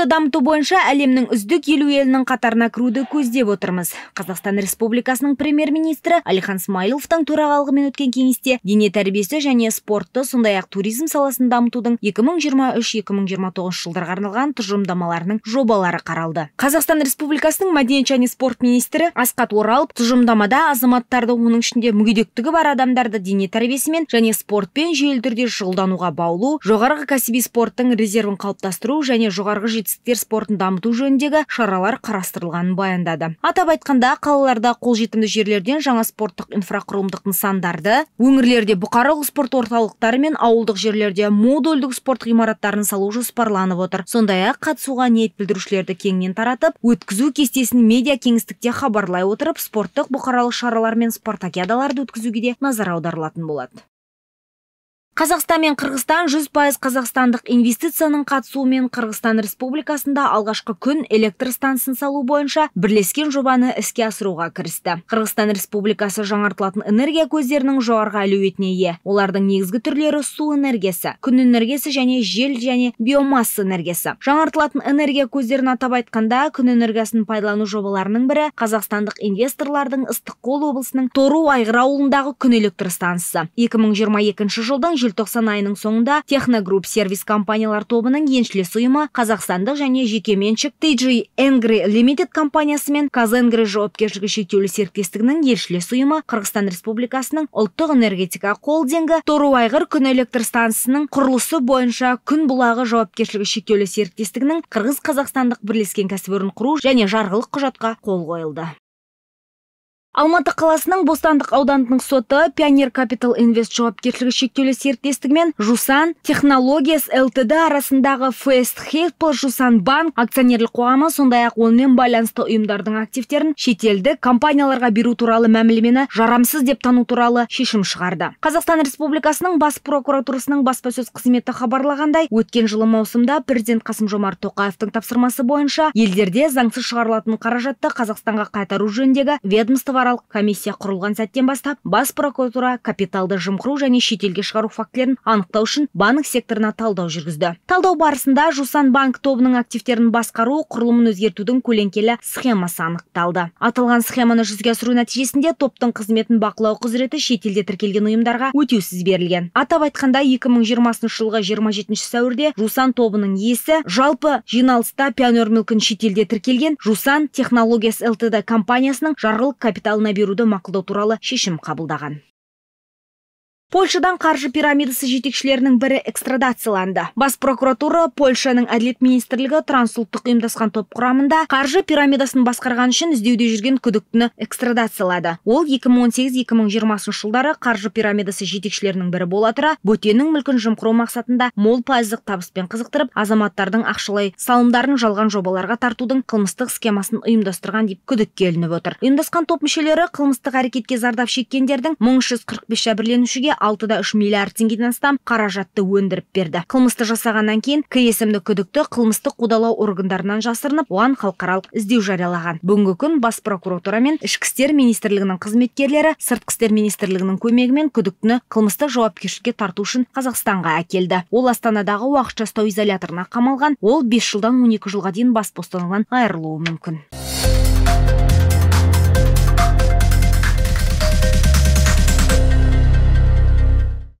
туризмді дамыту бойынша әлемнің үздік елу елінің қатарына кіруді көздеп отырмыз қазақстан республикасының премьер министрі әлихан смайыловтың төрағалығымен өткен кеңесте дене тәрбиесі және спортты сондай ақ туризм саласын дамытудың 2023 тоғызыншы жылдарға арналған тұжырымдамаларының жобалары қаралды қазақстан республикасының мәдениет және спорт министрі асқат оралов тұжырымдамада азаматтарды оның ішінде мүгедектігі бар адамдарды дене тәрбиесімен және спортпен жүйелі түрде шұғылдануға баулу жоғарғы кәсіби спорттың резервін қалыптастыру және жоғарғы жетістік жетістіктер спортын дамыту жөніндегі шаралар қарастырылғанын баяндады атап айтқанда қалаларда қол қолжетімді жерлерден жаңа спорттық инфрақұрылымдық нысандарды өңірлерде бұқаралық спорт орталықтары мен ауылдық жерлерде модульдік спорт ғимараттарын салу жоспарланып отыр сондай ақ қатысуға ниет білдірушілерді кеңінен таратып өткізу кестесін медиа кеңістікте хабарлай отырып спорттық бұқаралық шаралар мен спартакиадаларды өткізуге де назар аударылатын болады қазақстан мен қырғызстан жүз пайыз қазақстандық инвестицияның қатысуымен қырғызстан республикасында алғашқы күн электр стансын салу бойынша бірлескен жобаны іске асыруға кірісті қырғызстан республикасы жаңартылатын энергия көздерінің жоғарғы әлеуетіне ие олардың негізгі түрлері су энергиясы күн энергиясы және жел және биомасса энергиясы жаңартылатын энергия көздерін атап айтқанда күн энергиясын пайдалану жобаларының бірі қазақстандық инвесторлардың ыстықкөл облысының тору айғыр ауылындағы күн электр станциясы екі мың жылдың желтоқсан айының соңында техногрупп сервис компаниялар тобының еншілес ұйымы қазақстандық және жекеменшік TG энгри Limited компаниясы мен Казэнгри жауапкершілігі шектеулі серіктестігінің еншілес ұйымы Қырғызстан Республикасының ұлттық энергетика холдингі Тору Айғыр күн электр стансасының құрылысы бойынша күн бұлағы жауапкершілігі шектеулі серіктестігінің қырғыз қазақстандық бірлескен кәсіпорын құру және жарғылық құжатқа қол қойылды алматы қаласының бостандық ауданының соты пионер капитал инвест жауапкершілігі шектеулі серіктестігі мен жусан технологияс лтд арасындағы фест хейпл жусан банк акционерлік қоғамы сондай ақ онымен байланысты ұйымдардың активтерін шетелдік компанияларға беру туралы мәмілемені жарамсыз деп тану туралы шешім шығарды қазақстан республикасының бас прокуратурасының баспасөз қызметі хабарлағандай өткен жылы маусымда президент қасым жомарт тоқаевтың тапсырмасы бойынша елдерде заңсыз шығарылатын қаражатты қазақстанға қайтару жөніндегі ведомство аралық комиссия құрылған сәттен бастап бас прокуратура капиталды жымқыру және шетелге шығару фактілерін анықтау үшін банк секторына талдау жүргізді талдау барысында жусан банк тобының активтерін басқару құрылымын өзгертудің көлеңкелі схемасы анықталды аталған схеманы жүзеге асыру нәтижесінде топтың қызметін бақылау құзыреті шетелде тіркелген ұйымдарға өтеусіз берілген атап айтқанда 2020 жылғы 27 сәуірде жусан тобының иесі жалпы жиналыста пионер мүлкін шетелде тіркелген жусан технологиясы лтд компаниясының жарғылық капитал капиталына беруді мақұлдау туралы шешім қабылдаған польшадан қаржы пирамидасы жетекшілерінің бірі экстрадацияланды бас прокуратура польшаның әділет министрлігі трансұлттық ұйымдасқан топ құрамында қаржы пирамидасын басқарған үшін іздеуде жүрген күдіктіні экстрадациялады ол 2018-2020 жылдары қаржы пирамидасы жетекшілерінің бірі бола тұра бөтеннің мүлкін жымқыру мақсатында мол пайыздық табыспен қызықтырып азаматтардың ақшалай салымдарын жалған жобаларға тартудың қылмыстық схемасын ұйымдастырған деп күдікке ілініп отыр ұйымдасқан топ мүшелері қылмыстық әрекетке зардап шеккендердің мың үш жәбірленушіге алты да үш миллиард теңгеден астам қаражатты өндіріп берді қылмысты жасағаннан кейін к есімді күдікті қылмыстық қудалау органдарынан жасырынып оған халықаралық іздеу жариялаған бүгінгі күн бас прокуратура мен ішкі істер министрлігінің қызметкерлері сыртқы істер министрлігінің көмегімен күдіктіні қылмыстық жауапкершілікке тарту үшін қазақстанға әкелді ол астанадағы уақытша ұстау изоляторына қамалған ол бес жылдан он екі жылға дейін бас бостандығынан айырылуы мүмкін